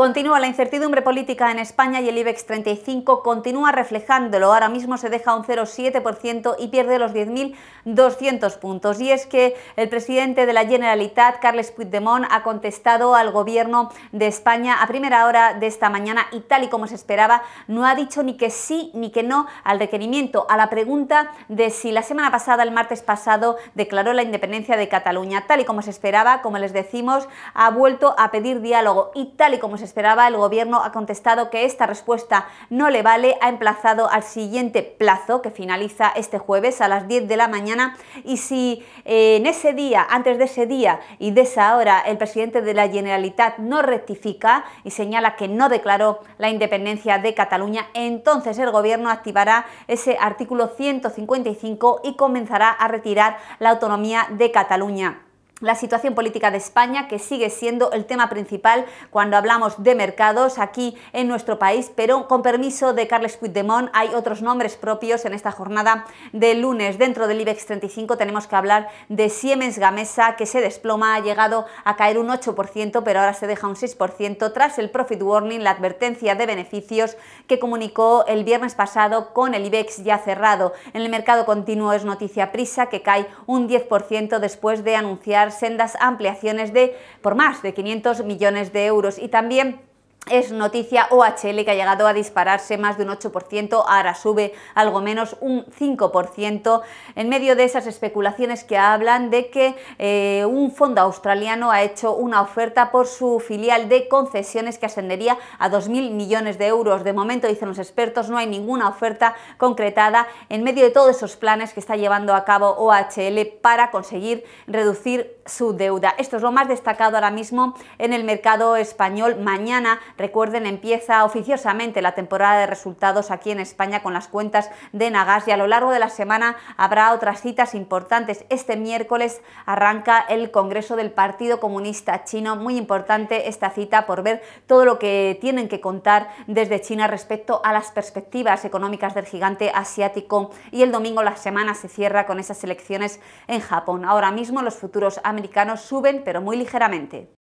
Continúa la incertidumbre política en España y el IBEX 35 continúa reflejándolo. Ahora mismo se deja un 0,7% y pierde los 10.200 puntos. Y es que el presidente de la Generalitat, Carles Puigdemont, ha contestado al gobierno de España a primera hora de esta mañana y tal y como se esperaba, no ha dicho ni que sí ni que no al requerimiento, a la pregunta de si la semana pasada, el martes pasado, declaró la independencia de Cataluña. Tal y como se esperaba, como les decimos, ha vuelto a pedir diálogo y tal y como se esperaba, el Gobierno ha contestado que esta respuesta no le vale, ha emplazado al siguiente plazo, que finaliza este jueves a las 10 de la mañana, y si eh, en ese día, antes de ese día y de esa hora, el presidente de la Generalitat no rectifica y señala que no declaró la independencia de Cataluña, entonces el Gobierno activará ese artículo 155 y comenzará a retirar la autonomía de Cataluña la situación política de España, que sigue siendo el tema principal cuando hablamos de mercados aquí en nuestro país, pero con permiso de Carles Puigdemont hay otros nombres propios en esta jornada de lunes. Dentro del IBEX 35 tenemos que hablar de Siemens Gamesa, que se desploma, ha llegado a caer un 8%, pero ahora se deja un 6% tras el profit warning, la advertencia de beneficios que comunicó el viernes pasado con el IBEX ya cerrado. En el mercado continuo es noticia prisa, que cae un 10% después de anunciar sendas ampliaciones de por más de 500 millones de euros y también es noticia OHL que ha llegado a dispararse más de un 8%, ahora sube algo menos un 5%, en medio de esas especulaciones que hablan de que eh, un fondo australiano ha hecho una oferta por su filial de concesiones que ascendería a 2.000 millones de euros. De momento, dicen los expertos, no hay ninguna oferta concretada en medio de todos esos planes que está llevando a cabo OHL para conseguir reducir su deuda. Esto es lo más destacado ahora mismo en el mercado español. Mañana Recuerden, empieza oficiosamente la temporada de resultados aquí en España con las cuentas de Nagas y a lo largo de la semana habrá otras citas importantes. Este miércoles arranca el Congreso del Partido Comunista Chino, muy importante esta cita por ver todo lo que tienen que contar desde China respecto a las perspectivas económicas del gigante asiático y el domingo la semana se cierra con esas elecciones en Japón. Ahora mismo los futuros americanos suben pero muy ligeramente.